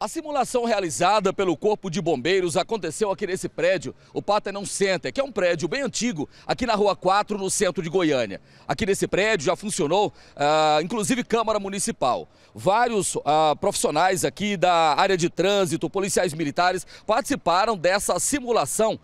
A simulação realizada pelo Corpo de Bombeiros aconteceu aqui nesse prédio, o Patenão Center, que é um prédio bem antigo, aqui na Rua 4, no centro de Goiânia. Aqui nesse prédio já funcionou, ah, inclusive, Câmara Municipal. Vários ah, profissionais aqui da área de trânsito, policiais militares, participaram dessa simulação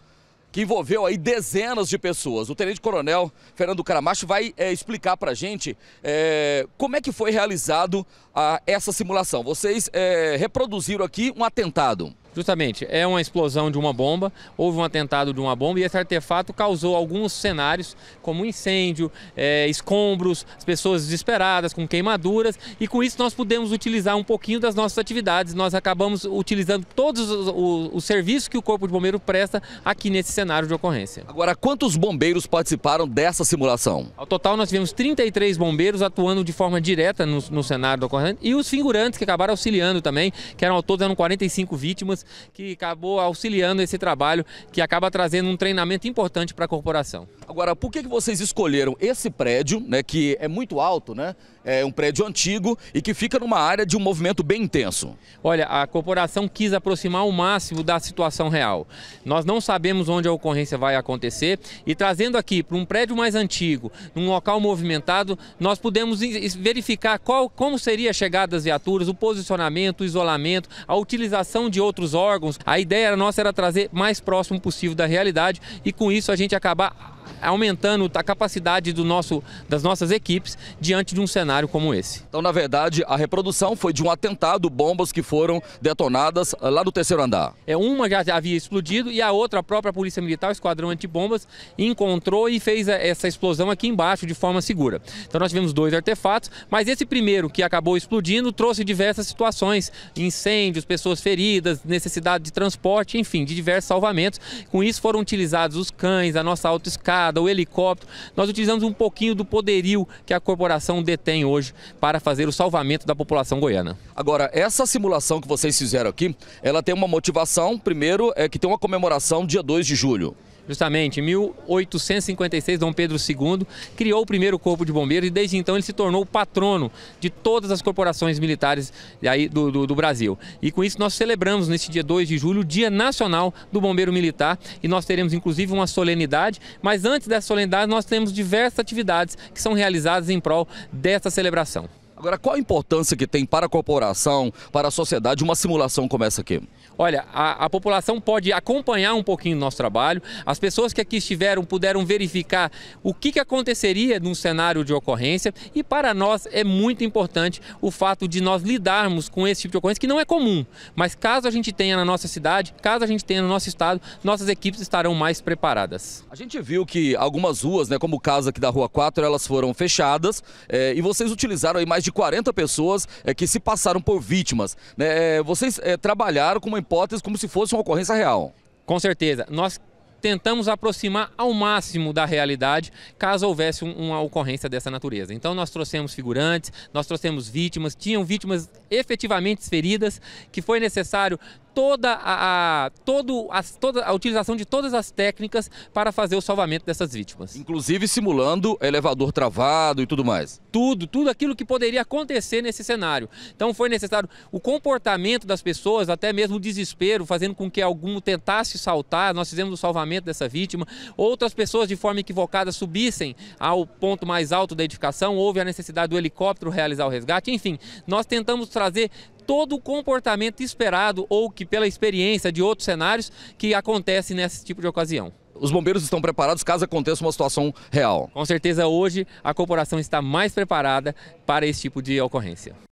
que envolveu aí dezenas de pessoas. O tenente-coronel Fernando Caramacho vai é, explicar para a gente é, como é que foi realizado a, essa simulação. Vocês é, reproduziram aqui um atentado. Justamente, é uma explosão de uma bomba, houve um atentado de uma bomba e esse artefato causou alguns cenários, como incêndio, é, escombros, as pessoas desesperadas, com queimaduras, e com isso nós pudemos utilizar um pouquinho das nossas atividades. Nós acabamos utilizando todos os, os, os serviços que o Corpo de Bombeiro presta aqui nesse cenário de ocorrência. Agora, quantos bombeiros participaram dessa simulação? Ao total, nós tivemos 33 bombeiros atuando de forma direta no, no cenário do ocorrente e os figurantes que acabaram auxiliando também, que eram ao todo eram 45 vítimas que acabou auxiliando esse trabalho, que acaba trazendo um treinamento importante para a corporação. Agora, por que vocês escolheram esse prédio, né, que é muito alto, né? É um prédio antigo e que fica numa área de um movimento bem intenso. Olha, a corporação quis aproximar o máximo da situação real. Nós não sabemos onde a ocorrência vai acontecer e trazendo aqui para um prédio mais antigo, num local movimentado, nós pudemos verificar qual, como seria a chegada das viaturas, o posicionamento, o isolamento, a utilização de outros órgãos. A ideia nossa era trazer mais próximo possível da realidade e com isso a gente acabar aumentando a capacidade do nosso, das nossas equipes diante de um cenário como esse. Então, na verdade, a reprodução foi de um atentado, bombas que foram detonadas eh, lá no terceiro andar. É, uma já havia explodido e a outra, a própria Polícia Militar, o Esquadrão Antibombas, encontrou e fez eh, essa explosão aqui embaixo de forma segura. Então, nós tivemos dois artefatos, mas esse primeiro que acabou explodindo trouxe diversas situações, incêndios, pessoas feridas, necessidade de transporte, enfim, de diversos salvamentos. Com isso foram utilizados os cães, a nossa autoescala, escada, o helicóptero. Nós utilizamos um pouquinho do poderio que a corporação detém hoje para fazer o salvamento da população goiana. Agora, essa simulação que vocês fizeram aqui, ela tem uma motivação, primeiro, é que tem uma comemoração dia 2 de julho. Justamente, em 1856, Dom Pedro II criou o primeiro corpo de bombeiros e desde então ele se tornou o patrono de todas as corporações militares aí do, do, do Brasil. E com isso nós celebramos neste dia 2 de julho o Dia Nacional do Bombeiro Militar e nós teremos inclusive uma solenidade, mas antes dessa solenidade nós temos diversas atividades que são realizadas em prol dessa celebração. Agora, qual a importância que tem para a corporação, para a sociedade, uma simulação como essa aqui? Olha, a, a, população pode acompanhar um pouquinho o nosso trabalho. As pessoas que aqui estiveram puderam verificar o que, que aconteceria num cenário de ocorrência. E para nós é muito importante o fato de nós lidarmos com esse tipo de ocorrência, que não é comum. Mas caso a gente tenha na nossa cidade, caso a gente tenha no nosso estado, nossas equipes estarão mais preparadas. A gente viu que algumas ruas, né, como o caso aqui da Rua 4, elas foram fechadas. É, e vocês utilizaram aí mais de 40 pessoas é, que se passaram por vítimas. Né? É, vocês é, trabalharam com uma hipótese como se fosse uma ocorrência real. Com certeza. Nós tentamos aproximar ao máximo da realidade caso houvesse uma ocorrência dessa natureza. Então nós trouxemos figurantes, nós trouxemos vítimas, tinham vítimas efetivamente feridas, que foi necessário toda a, a, todo as, toda a utilização de todas as técnicas para fazer o salvamento dessas vítimas. Inclusive simulando elevador travado e tudo mais. Tudo, tudo aquilo que poderia acontecer nesse cenário. Então foi necessário o comportamento das pessoas, até mesmo o desespero, fazendo com que algum tentasse saltar. Nós fizemos o salvamento dessa vítima. Outras pessoas, de forma equivocada, subissem ao ponto mais alto da edificação. Houve a necessidade do helicóptero realizar o resgate. Enfim, nós tentamos trazer todo o comportamento esperado ou que pela experiência de outros cenários que acontece nesse tipo de ocasião. Os bombeiros estão preparados caso aconteça uma situação real? Com certeza hoje a corporação está mais preparada para esse tipo de ocorrência.